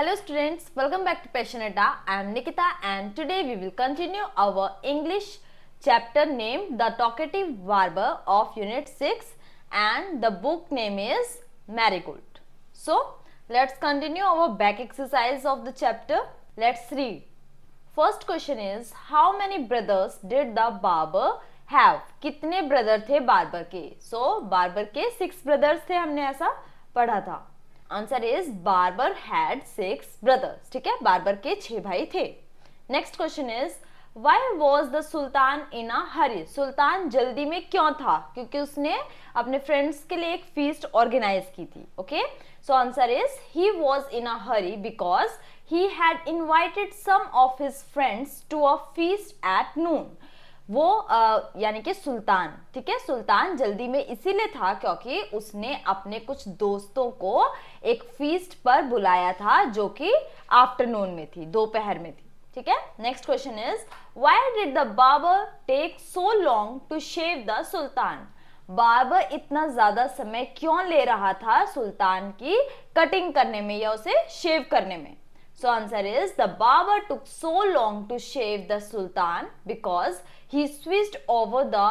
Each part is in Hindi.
Hello students, welcome back to Passionata. I am Nikita and today we will continue our English chapter name The Talkative Barber of Unit 6 and the book name is Marigold. So, let's continue our back exercise of the chapter. Let's read. First question is How many brothers did the barber have? कितने ब्रदर थे बार्बर के? So, बार्बर के सिक्स ब्रदर्स थे हमने ऐसा पढ़ा था answer is barber had six brothers ठीक है बार्बर के छह भाई थे next question is why was the sultan in a hurry सुल्तान जल्दी में क्यों था क्योंकि उसने अपने फ्रेंड्स के लिए एक फीस्ट ऑर्गेनाइज की थी okay so answer is he was in a hurry because he had invited some of his friends to a feast at noon वो यानी कि सुल्तान ठीक है सुल्तान जल्दी में इसीलिए था क्योंकि उसने अपने कुछ दोस्तों को एक फीस्ट पर बुलाया था जो कि आफ्टरनून में थी दोपहर में थी ठीक है next question is why did the barber take so long to shave the sultan barber इतना ज्यादा समय क्यों ले रहा था सुल्तान की कटिंग करने में या उसे शेव करने में So answer is the barber took so long to shave the sultan because he switched over the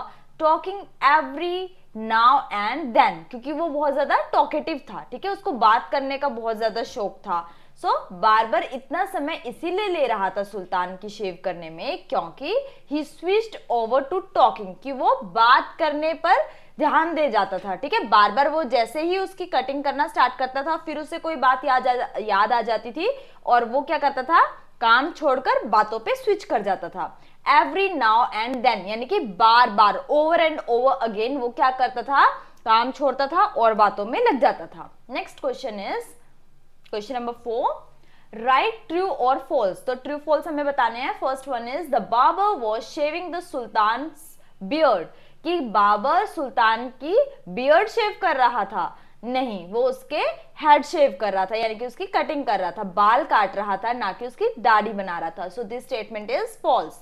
talking every now and then क्योंकि वो बहुत ज़्यादा टॉकेटिव था ठीक है उसको बात करने का बहुत ज़्यादा शौक था सो so, बार्बर इतना समय इसीलिए ले रहा था सुल्तान की शेव करने में क्योंकि he switched over to talking कि वो बात करने पर ध्यान दे जाता था ठीक है बार बार वो जैसे ही उसकी कटिंग करना स्टार्ट करता था फिर उसे कोई बात याद आ याद आ जाती थी और वो क्या करता था काम छोड़कर बातों पे स्विच कर जाता था एवरी नाउ एंड देन यानी कि बार बार ओवर एंड ओवर अगेन वो क्या करता था काम छोड़ता था और बातों में लग जाता था next question is question number four right true और फॉल्स तो ट्रू फॉल्स हमें बताने हैं first one is the barber was shaving the sultan beard कि बाबर सुल्तान की बियर्ड शेव कर रहा था नहीं वो उसके हेड शेव कर रहा था यानी कि उसकी कटिंग कर रहा था बाल काट रहा था ना कि उसकी दाढ़ी बना रहा था so this statement is false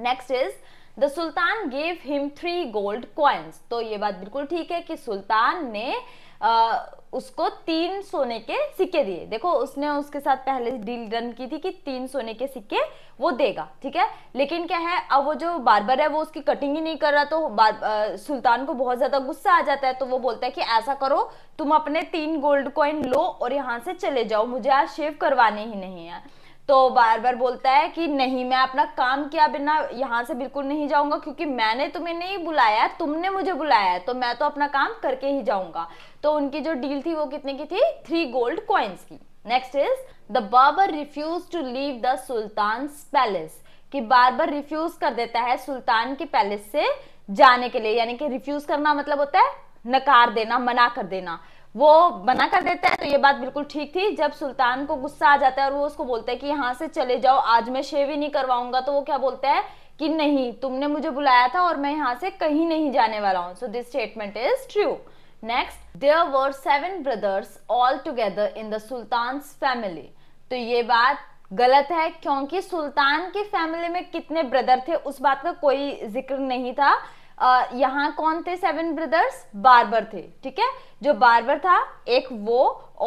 next is the sultan gave him three gold coins तो ये बात बिल्कुल ठीक है कि सुल्तान ने आ, उसको तीन सोने के सिक्के दिए देखो उसने उसके साथ पहले डील डन की थी कि तीन सोने के सिक्के वो देगा ठीक है लेकिन क्या है अब वो जो बार्बर है वो उसकी कटिंग ही नहीं कर रहा तो आ, सुल्तान को बहुत ज़्यादा गुस्सा आ जाता है तो वो बोलता है कि ऐसा करो तुम अपने तीन गोल्ड कॉइन लो और यहाँ से चले जाओ मुझे आज शेव करवाने ही नहीं है तो बार बार बोलता है कि नहीं मैं अपना काम किया बिना यहाँ से बिल्कुल नहीं जाऊंगा क्योंकि मैंने तुम्हें नहीं बुलाया तुमने मुझे बुलाया तो मैं तो अपना काम करके ही जाऊंगा तो उनकी जो डील थी वो कितने की थी थ्री गोल्ड कॉइन्स की next is the barber refuse to leave the sultan palace कि बार रिफ्यूज कर देता है सुल्तान के पैलेस से जाने के लिए यानी कि रिफ्यूज करना मतलब होता है नकार देना मना कर देना वो मना कर देता है तो ये बात बिल्कुल ठीक थी जब सुल्तान को गुस्सा आ जाता है और वो उसको बोलता है कि यहाँ से चले जाओ आज मैं शेव ही नहीं करवाऊंगा तो वो क्या बोलता है कि नहीं तुमने मुझे बुलाया था और मैं यहाँ से कहीं नहीं जाने वाला हूँ so this statement is true next there were seven brothers all together in the sultan family तो ये बात गलत है क्योंकि सुल्तान की फैमिली में कितने ब्रदर थे उस बात का कोई जिक्र नहीं था यहाँ कौन थे सेवन ब्रदर्स बारबर थे ठीक है जो बारबर था एक वो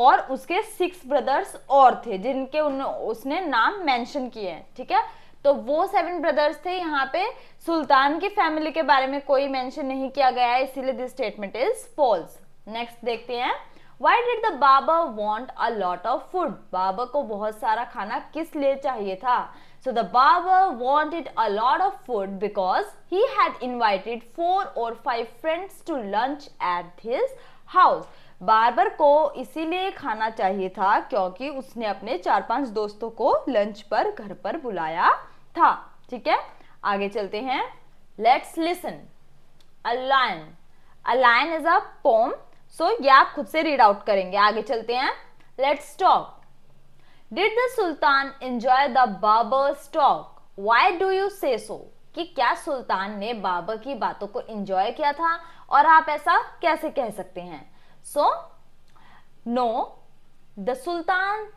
और उसके सिक्स ब्रदर्स और थे जिनके उन उसने नाम मेंशन किए हैं ठीक है तो वो सेवन ब्रदर्स थे यहाँ पे सुल्तान की फैमिली के बारे में कोई मेंशन नहीं किया गया है इसीलिए this statement is false next देखते हैं why did the baba want a lot of food बाबा को बहुत सारा खाना किस लिए चाहिए था So the barber wanted a lot of food because he had invited four or five friends to lunch at his house. Barber को इसीलिए खाना चाहिए था क्योंकि उसने अपने चार पांच दोस्तों को लंच पर घर पर बुलाया था ठीक है आगे चलते हैं let's listen a lion a lion is a poem so ये आप खुद से रीड आउट करेंगे आगे चलते हैं let's talk did the sultan enjoy the barber talk why do you say so कि क्या सुल्तान ने बाबर की बातों को एंजॉय किया था और आप ऐसा कैसे कह सकते हैं so no the sultan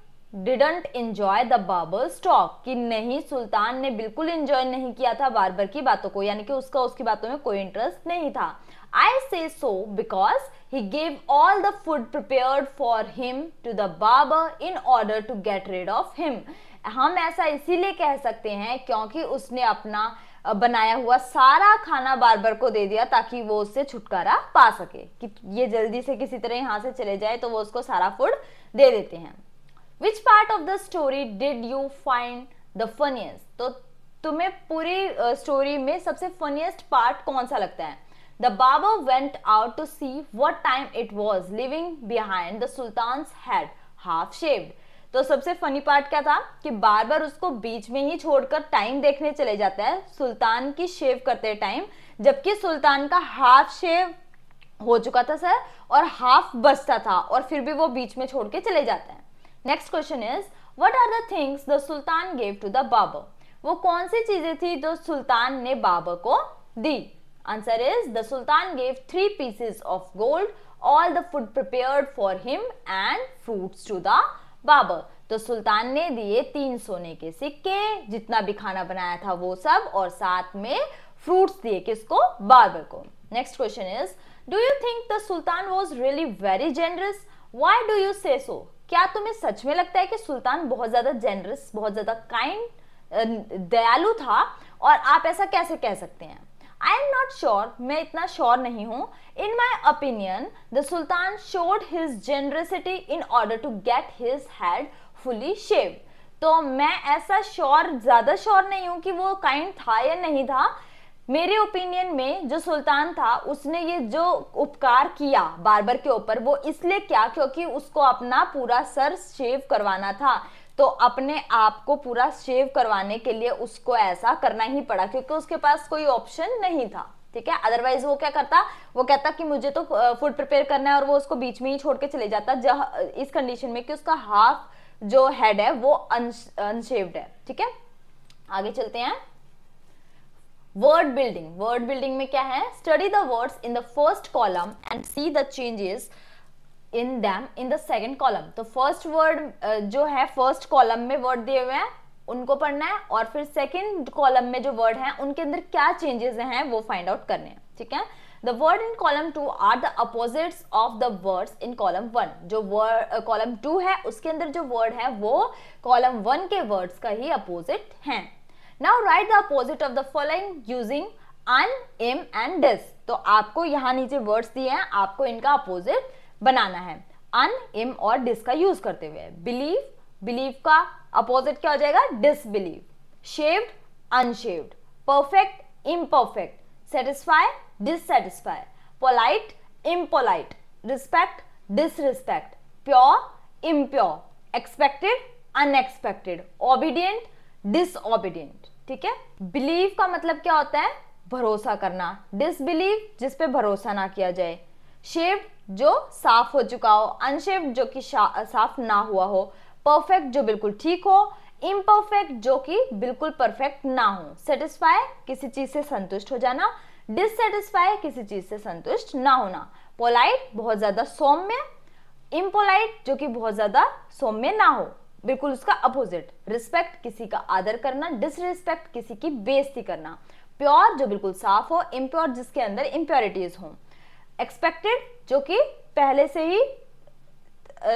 didn't enjoy the barber talk कि नहीं सुल्तान ने बिल्कुल एंजॉय नहीं किया था बार की बातों को यानी कि उसका उसकी बातों में कोई इंटरेस्ट नहीं था I say so because he gave all the food prepared for him to the barber in order to get rid of him. हम ऐसा इसीलिए कह सकते हैं क्योंकि उसने अपना बनाया हुआ सारा खाना बार को दे दिया ताकि वो उससे छुटकारा पा सके कि ये जल्दी से किसी तरह यहाँ से चले जाए तो वो उसको सारा फूड दे देते हैं which part of the story did you find the funniest तो तुम्हें पूरी स्टोरी में सबसे फनीस्ट पार्ट कौन सा लगता है The barber went out to see what time it was, leaving behind the sultan's head half shaved. तो सबसे फनी पार्ट क्या था कि बार बार उसको बीच में ही छोड़कर टाइम देखने चले जाते हैं सुल्तान की शेव करते टाइम जबकि सुल्तान का हाफ शेव हो चुका था सर और हाफ बचता था और फिर भी वो बीच में छोड़ के चले जाते हैं next question is what are the things the sultan gave to the Babur वो कौन सी चीजें थी जो सुल्तान ने बाबर को दी Answer is the Sultan gave three pieces of gold, all the food prepared for him and fruits to the barber. तो सुल्तान ने दिए तीन सोने के सिक्के जितना भी खाना बनाया था वो सब और साथ में फ्रूट्स दिए किसको बाबर को next question is do you think the sultan was really very generous why do you say so क्या तुम्हें सच में लगता है कि सुल्तान बहुत ज़्यादा जेनरस बहुत ज़्यादा काइंड दयालु था और आप ऐसा कैसे कह सकते हैं आई एम नॉट श्योर मैं इतना श्योर नहीं हूँ in my opinion the sultan showed his generosity in order to get his head fully shave तो मैं ऐसा श्योर ज़्यादा श्योर नहीं हूँ कि वो काइंड था या नहीं था मेरे ओपिनियन में जो सुल्तान था उसने ये जो उपकार किया बारबर के ऊपर वो इसलिए क्या क्योंकि उसको अपना पूरा सर शेव करवाना था तो अपने आप को पूरा शेव करवाने के लिए उसको ऐसा करना ही पड़ा क्योंकि उसके पास कोई ऑप्शन नहीं था ठीक है अदरवाइज वो क्या करता वो कहता कि मुझे तो फूड प्रिपेयर करना है और वो उसको बीच में ही छोड़ के चले जाता जह इस कंडीशन में कि उसका हाफ जो हेड है वो अनशेव्ड है ठीक है आगे चलते हैं वर्ड बिल्डिंग वर्ड बिल्डिंग में क्या है study the words in the first column and see the changes in them in the second column तो फर्स्ट वर्ड uh, जो है फर्स्ट कॉलम में वर्ड दिए हुए हैं उनको पढ़ना है और फिर सेकेंड कॉलम में जो वर्ड है उनके अंदर क्या चेंजेस हैं वो फाइंड आउट करने हैं ठीक है the word in column two are the opposites of the words in column one जो वर्ड कॉलम टू है उसके अंदर जो वर्ड है वो कॉलम वन के वर्ड्स का ही अपोजिट हैं now write the opposite of the following using un im and dis तो आपको यहाँ नीचे वर्ड्स दिए हैं आपको इनका अपोजिट बनाना है अन इम और डिस का यूज करते हुए बिलीव बिलीव का अपोजिट क्या हो जाएगा disbelieve shaved unshaved perfect imperfect satisfy dissatisfy polite impolite respect disrespect pure impure expected unexpected obedient disobedient ठीक है बिलीव का मतलब क्या होता है भरोसा करना डिसबिलीव जिस पे भरोसा ना किया जाए शेव जो साफ हो चुका हो अनशेव जो कि साफ ना हुआ हो परफेक्ट जो बिल्कुल ठीक हो इम्परफेक्ट जो कि बिल्कुल परफेक्ट ना हो सेटिस्फाई किसी चीज़ से संतुष्ट हो जाना डिससेटिस्फाई किसी चीज़ से संतुष्ट ना होना पोलाइट बहुत ज़्यादा सौम्य इम्पोलाइट जो कि बहुत ज़्यादा सौम्य ना हो बिल्कुल उसका अपोजिट रिस्पेक्ट किसी का आदर करना डिसरिस्पेक्ट किसी की बेस्ती करना प्योर जो बिल्कुल साफ हो इम्प्योर जिसके अंदर इम्प्योरिटीज हों एक्सपेक्टेड जो कि पहले से ही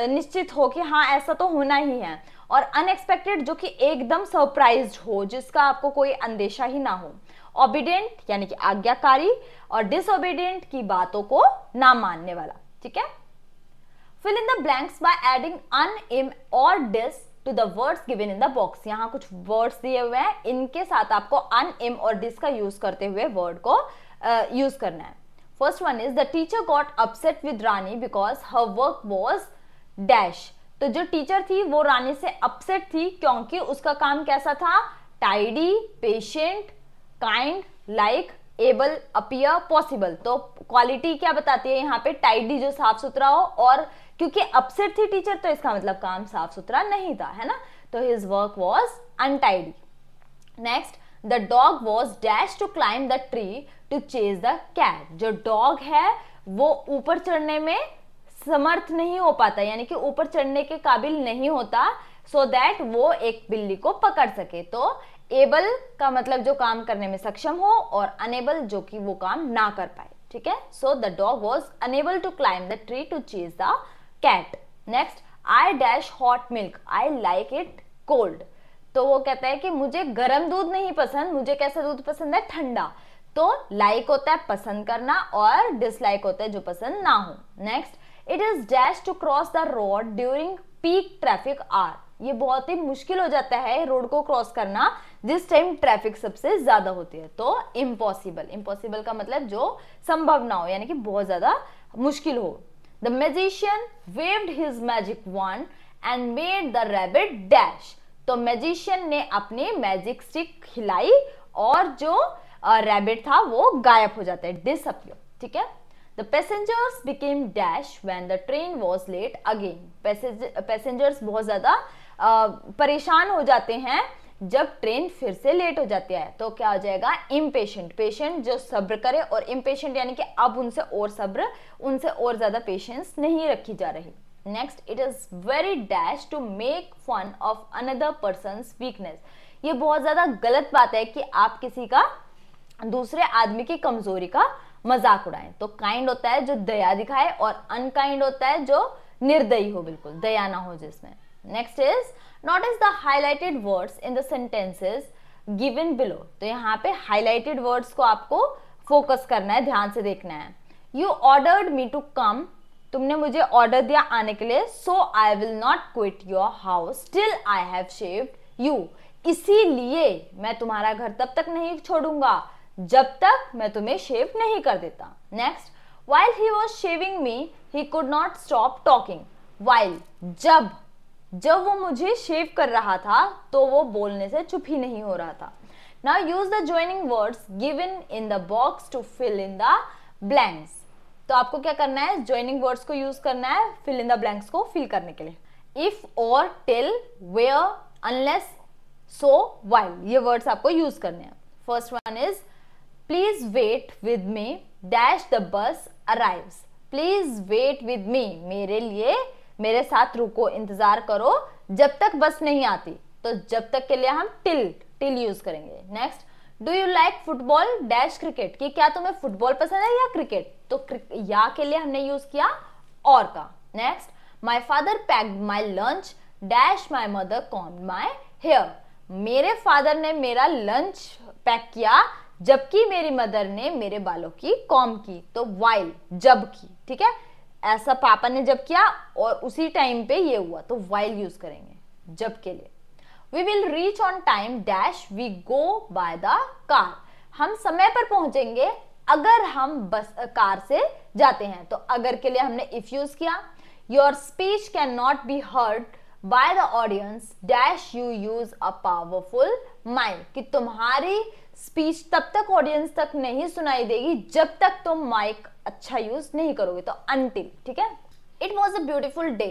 निश्चित हो कि हाँ ऐसा तो होना ही है और अनएक्सपेक्टेड जो कि एकदम सरप्राइज हो जिसका आपको कोई अंदेशा ही ना हो ओबिडेंट यानी कि आज्ञाकारी और डिसोबिडेंट की बातों को ना मानने वाला ठीक है fill in the blanks by adding un im or dis to the words given in the box यहाँ कुछ वर्ड्स दिए हुए हैं इनके साथ आपको अन इम और डिस का यूज करते हुए वर्ड को यूज करना है First one is the teacher got upset with Rani because her work was dash. तो जो टीचर थी वो रानी से अपसेट थी क्योंकि उसका काम कैसा था tidy patient kind like able appear possible तो क्वालिटी क्या बताती है यहाँ पे टाइडी जो साफ सुथरा हो और क्योंकि अपसेट थी टीचर तो इसका मतलब काम साफ सुथरा नहीं था है ना तो his work was untidy next the dog was dash to climb the tree to chase the cat जो डॉग है वो ऊपर चढ़ने में समर्थ नहीं हो पाता यानी कि ऊपर चढ़ने के काबिल नहीं होता सो so दैट वो एक बिल्ली को पकड़ सके तो एबल का मतलब जो काम करने में सक्षम हो और अनेबल जो कि वो काम ना कर पाए ठीक है so the dog was unable to climb the tree to chase the cat next I dash hot milk I like it cold तो वो कहता है कि मुझे गर्म दूध नहीं पसंद मुझे कैसा दूध पसंद है ठंडा तो लाइक होता है पसंद करना और डिसलाइक होता है जो पसंद ना हो next it is dash to cross the road during peak traffic आर ये बहुत ही मुश्किल हो जाता है रोड को क्रॉस करना जिस टाइम ट्रैफिक सबसे ज्यादा होती है तो इम्पॉसिबल इम्पॉसिबल का मतलब जो संभव ना हो यानी कि बहुत ज्यादा मुश्किल हो the magician waved his magic wand and made the rabbit dash तो मैजिशियन ने अपनी मैजिक स्टिक खिलाई और जो रैबिट था वो गायब हो जाता है डिसअपियर ठीक है the passengers became dash when the train was late again passengers बहुत ज़्यादा परेशान हो जाते हैं जब ट्रेन फिर से लेट हो जाती है तो क्या हो जाएगा इम्पेशेंट पेशेंट जो सब्र करे और इम्पेशेंट यानी कि अब उनसे और सब्र उनसे और ज़्यादा पेशेंस नहीं रखी जा रही next it is very dash to make fun of another person weakness ये बहुत ज़्यादा गलत बात है कि आप किसी का दूसरे आदमी की कमजोरी का मजाक उड़ाएं तो काइंड होता है जो दया दिखाए और अनकाइंड होता है जो निर्दयी हो बिल्कुल दया ना हो जिसमें next is note is the highlighted words in the sentences given below तो यहाँ पे हाईलाइटेड वर्ड्स को आपको फोकस करना है ध्यान से देखना है you ordered me to come तुमने मुझे ऑर्डर दिया आने के लिए so I will not quit your house till I have shaved you इसीलिए मैं तुम्हारा घर तब तक नहीं छोड़ूंगा जब तक मैं तुम्हें शेव नहीं कर देता next while he was shaving me he could not stop talking while जब जब वो मुझे शेव कर रहा था तो वो बोलने से चुप ही नहीं हो रहा था now use the joining words given in the box to fill in the blanks तो आपको क्या करना है ज्वाइनिंग वर्ड्स को यूज करना है फिल इन द ब्लैंक्स को फिल करने के लिए इफ और till where unless so while ये वर्ड्स आपको यूज करने हैं first one is please wait with me dash the bus arrive please wait with me मेरे लिए मेरे साथ रुको इंतजार करो जब तक बस नहीं आती तो जब तक के लिए हम टिल टिल यूज करेंगे next do you like football dash cricket कि क्या तुम्हें फुटबॉल पसंद है या क्रिकेट तो क्रिक, या के लिए हमने यूज किया और का next my father pack my lunch dash my mother comb my hair मेरे फादर ने मेरा लंच पैक किया जबकि मेरी मदर ने मेरे बालों की कॉम की तो वाइल जब की ठीक है ऐसा पापा ने जब किया और उसी टाइम पे ये हुआ तो वाइल यूज करेंगे जब के लिए we will reach on time dash we go by the car हम समय पर पहुंचेंगे अगर हम बस कार से जाते हैं तो अगर के लिए हमने इफ यूज किया your speech can not be heard by the audience dash you use a powerful mind कि तुम्हारी स्पीच तब तक ऑडियंस तक नहीं सुनाई देगी जब तक तुम माइक अच्छा यूज नहीं करोगे तो अंतिम ठीक है it was a beautiful day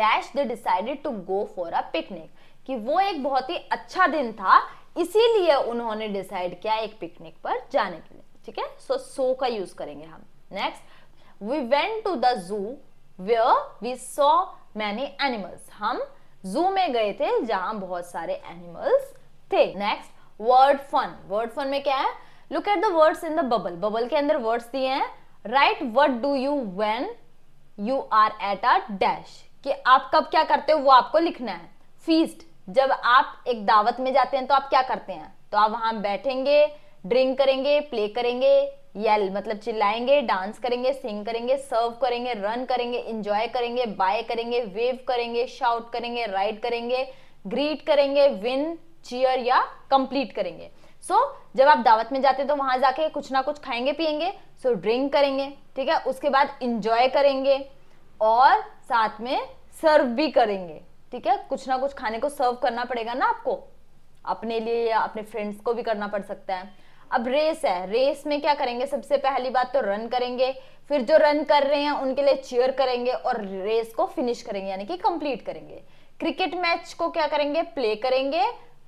dash they decided to go for a picnic कि वो एक बहुत ही अच्छा दिन था इसीलिए उन्होंने डिसाइड किया एक पिकनिक पर जाने के लिए ठीक है सो सो का यूज करेंगे हम next we went to the zoo where we saw many animals हम जू में गए थे जहां बहुत सारे एनिमल्स थे next word fun word fun में क्या है look at the words in the bubble bubble के अंदर वर्ड्स दिए हैं right what do you when you are at a dash कि आप कब क्या करते हो वो आपको लिखना है फीस्ट जब आप एक दावत में जाते हैं तो आप क्या करते हैं तो आप वहां बैठेंगे ड्रिंक करेंगे प्ले करेंगे येल मतलब चिल्लाएंगे डांस करेंगे सिंग करेंगे सर्व करेंगे रन करेंगे इंजॉय करेंगे बाय करेंगे वेव करेंगे शाउट करेंगे राइड करेंगे ग्रीट करेंगे विन चीयर या कंप्लीट करेंगे सो so, जब आप दावत में जाते हैं तो वहां जाके कुछ ना कुछ खाएंगे पिएंगे सो so, ड्रिंक करेंगे ठीक है उसके बाद इंजॉय करेंगे और साथ में सर्व भी करेंगे ठीक है कुछ ना कुछ खाने को सर्व करना पड़ेगा ना आपको अपने लिए या अपने फ्रेंड्स को भी करना पड़ सकता है अब रेस है रेस में क्या करेंगे सबसे पहली बात तो रन करेंगे फिर जो रन कर रहे हैं उनके लिए चीयर करेंगे और रेस को फिनिश करेंगे यानी कि कंप्लीट करेंगे क्रिकेट मैच को क्या करेंगे प्ले करेंगे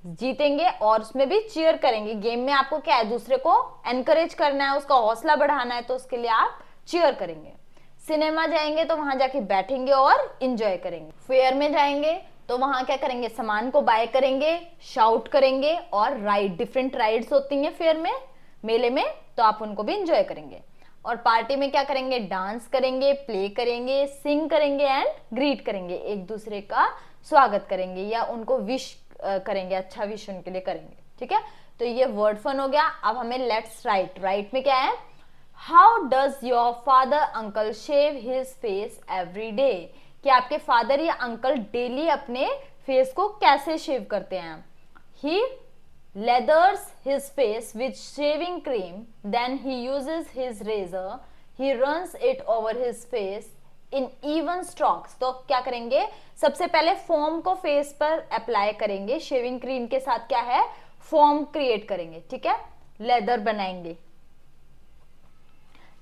जीतेंगे और उसमें भी चीयर करेंगे गेम में आपको क्या है दूसरे को एनकरेज करना है उसका हौसला बढ़ाना है तो उसके लिए आप चीयर करेंगे सिनेमा जाएंगे तो वहां जाके बैठेंगे और इंजॉय करेंगे फेयर में जाएंगे तो वहां क्या करेंगे सामान को बाय करेंगे शाउट करेंगे और राइड डिफरेंट राइड्स होती हैं फेयर में मेले में तो आप उनको भी इंजॉय करेंगे और पार्टी में क्या करेंगे डांस करेंगे प्ले करेंगे सिंग करेंगे एंड ग्रीट करेंगे एक दूसरे का स्वागत करेंगे या उनको विश करेंगे अच्छा विश उनके लिए करेंगे ठीक है तो ये वर्ड फन हो गया अब हमें लेट्स राइट राइट में क्या है how does your father uncle shave his face every day कि आपके फादर या अंकल डेली अपने फेस को कैसे शेव करते हैं he lathers his face with shaving cream then he uses his razor he runs it over his face in even strokes तो क्या करेंगे सबसे पहले फॉर्म को फेस पर अप्लाई करेंगे शेविंग क्रीम के साथ क्या है फॉर्म क्रिएट करेंगे ठीक है लेदर बनाएंगे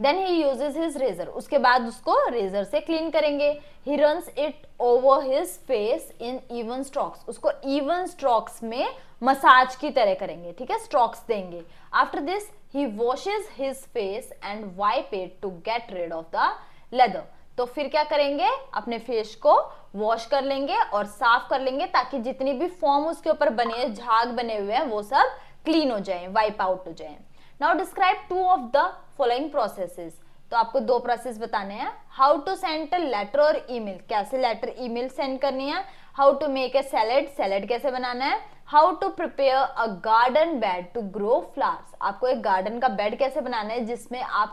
then he uses his razor उसके बाद उसको रेजर से क्लीन करेंगे he runs it over his face in even strokes उसको इवन स्ट्रोक्स में मसाज की तरह करेंगे ठीक है स्ट्रोक्स देंगे after this he washes his face and wipe it to get rid of the lather तो फिर क्या करेंगे अपने फेस को वॉश कर लेंगे और साफ कर लेंगे ताकि जितनी भी फॉर्म उसके ऊपर बने झाग बने हुए हैं वो सब क्लीन हो जाए वाइप आउट हो जाए now describe two of the following processes तो आपको दो प्रोसेस बताने हैं how to send letter or email कैसे लेटर ईमेल सेंड करनी है how to make a salad salad कैसे बनाना है how to prepare a garden bed to grow flowers आपको एक गार्डन का बेड कैसे बनाना है जिसमें आप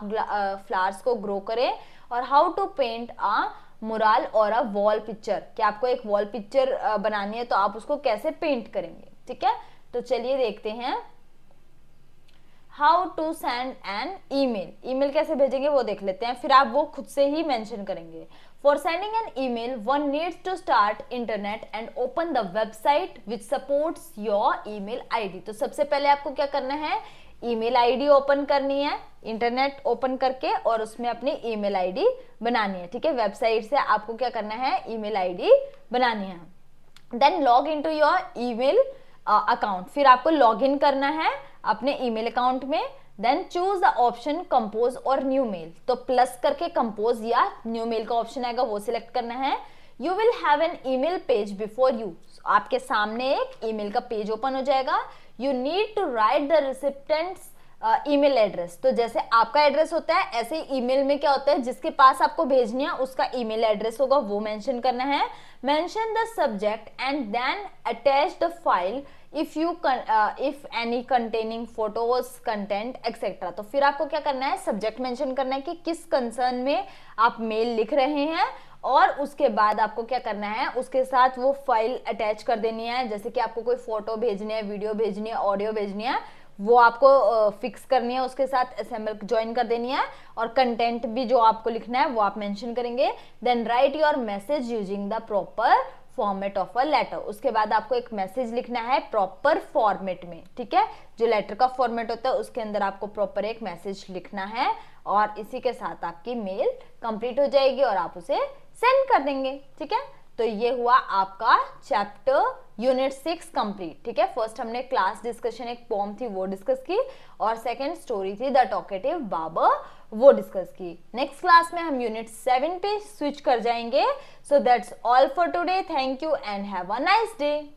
फ्लावर्स को ग्रो करें और how to paint a mural or a wall picture कि आपको एक वॉल पिक्चर बनानी है तो आप उसको कैसे पेंट करेंगे ठीक है तो चलिए देखते हैं how to send an email email कैसे भेजेंगे वो देख लेते हैं फिर आप वो खुद से ही मैंशन करेंगे For sending an email, one needs to start internet and open the website which supports your email ID. तो सबसे पहले आपको क्या करना है ईमेल आईडी ओपन करनी है इंटरनेट ओपन करके और उसमें अपनी ईमेल आईडी बनानी है ठीक है वेबसाइट से आपको क्या करना है ईमेल आईडी बनानी है then log in to your email account फिर आपको लॉग इन करना है अपने ईमेल अकाउंट में then choose the option compose or new mail तो प्लस करके कंपोज या न्यू मेल का ऑप्शन आएगा वो सिलेक्ट करना है you will have an mail page before you आपके सामने एक ई मेल का पेज ओपन हो जाएगा you need to write the recipients mail address तो जैसे आपका एड्रेस होता है ऐसे ई मेल में क्या होता है जिसके पास आपको भेजनी है उसका ई मेल एड्रेस होगा वो मैंशन करना है mention the subject and then attach the file if you if any containing photos content etcetera तो फिर आपको क्या करना है सब्जेक्ट मेंशन करना है कि किस कंसर्न में आप मेल लिख रहे हैं और उसके बाद आपको क्या करना है उसके साथ वो फाइल अटैच कर देनी है जैसे कि आपको कोई फोटो भेजनी है वीडियो भेजनी है ऑडियो भेजनी है वो आपको फिक्स uh, करनी है उसके साथ असेंबल ज्वाइन कर देनी है और कंटेंट भी जो आपको लिखना है वो आप मेंशन करेंगे then write your message using the proper format of a letter उसके बाद आपको एक मैसेज लिखना है प्रॉपर फॉर्मेट में ठीक है जो लेटर का फॉर्मेट होता है उसके अंदर आपको प्रॉपर एक मैसेज लिखना है और इसी के साथ आपकी मेल कंप्लीट हो जाएगी और आप उसे सेंड कर देंगे ठीक है तो ये हुआ आपका चैप्टर यूनिट सिक्स कंप्लीट ठीक है फर्स्ट हमने क्लास डिस्कशन एक पॉम थी वो डिस्कस की और सेकेंड स्टोरी थी द टॉकेटिव बाबर वो डिस्कस की नेक्स्ट क्लास में हम यूनिट सेवन पे स्विच कर जाएंगे so that's all for today thank you and have a nice day